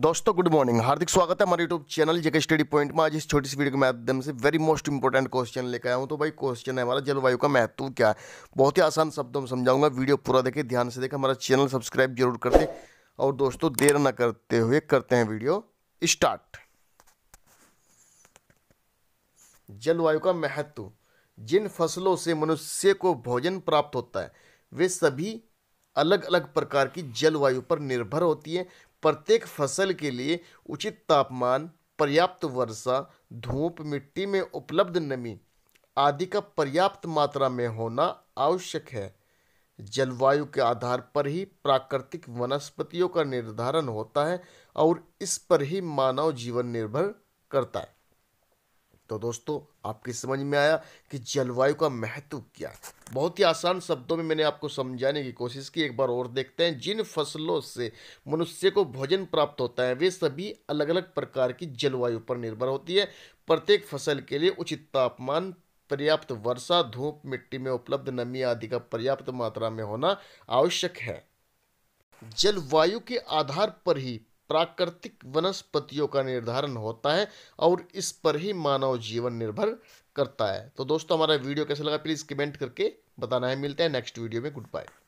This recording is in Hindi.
दोस्तों गुड मॉर्निंग हार्दिक स्वागत है हमारे YouTube channel JK study point में आज इस छोटी सी वीडियो के माध्यम से वेरी मोस्ट इंपॉर्टेंट क्वेश्चन लेकर आया हूं तो भाई क्वेश्चन है हमारा जलवायु का महत्व क्या है बहुत ही आसान शब्दों में समझाऊंगा वीडियो पूरा देखें ध्यान से देखें हमारा चैनल सब्सक्राइब जरूर कर दे और दोस्तों देर न करते हुए करते हैं वीडियो स्टार्ट जलवायु का महत्व जिन फसलों से मनुष्य को भोजन प्राप्त होता है वे सभी अलग अलग प्रकार की जलवायु पर निर्भर होती है प्रत्येक फसल के लिए उचित तापमान पर्याप्त वर्षा धूप मिट्टी में उपलब्ध नमी आदि का पर्याप्त मात्रा में होना आवश्यक है जलवायु के आधार पर ही प्राकृतिक वनस्पतियों का निर्धारण होता है और इस पर ही मानव जीवन निर्भर करता है तो दोस्तों आपकी समझ में आया कि जलवायु का महत्व क्या है बहुत ही आसान शब्दों में मैंने आपको समझाने की कोशिश की एक बार और देखते हैं जिन फसलों से मनुष्य को भोजन प्राप्त होता है वे सभी अलग अलग प्रकार की जलवायु पर निर्भर होती है प्रत्येक फसल के लिए उचित तापमान पर्याप्त वर्षा धूप मिट्टी में उपलब्ध नमी आदि का पर्याप्त मात्रा में होना आवश्यक है जलवायु के आधार पर ही प्राकृतिक वनस्पतियों का निर्धारण होता है और इस पर ही मानव जीवन निर्भर करता है तो दोस्तों हमारा वीडियो कैसा लगा प्लीज़ कमेंट करके बताना है मिलते हैं नेक्स्ट वीडियो में गुड बाय